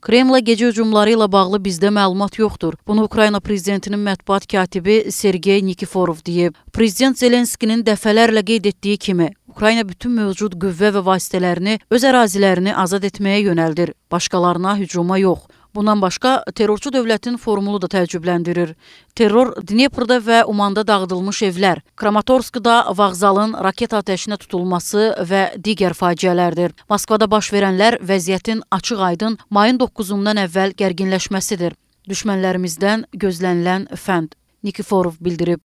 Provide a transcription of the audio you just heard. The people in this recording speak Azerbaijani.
Kremla gecə hücumları ilə bağlı bizdə məlumat yoxdur. Bunu Ukrayna prezidentinin mətbuat katibi Sergey Nikiforov deyib. Prezident Zelenskinin dəfələrlə qeyd etdiyi kimi, Ukrayna bütün mövcud qüvvə və vasitələrini öz ərazilərini azad etməyə yönəldir, başqalarına hücuma yox. Bundan başqa terrorçu dövlətin formulu da təəccübləndirir. Terror Dneprda və Umanda dağıdılmış evlər, Kramatorskda vağzalın raket atəşinə tutulması və digər faciələrdir. Moskvada baş verənlər vəziyyətin açıq-aydın mayın 9-undan əvvəl gərginləşməsidir. Düşmənlərimizdən gözlənilən fənd Nikiforov bildirib.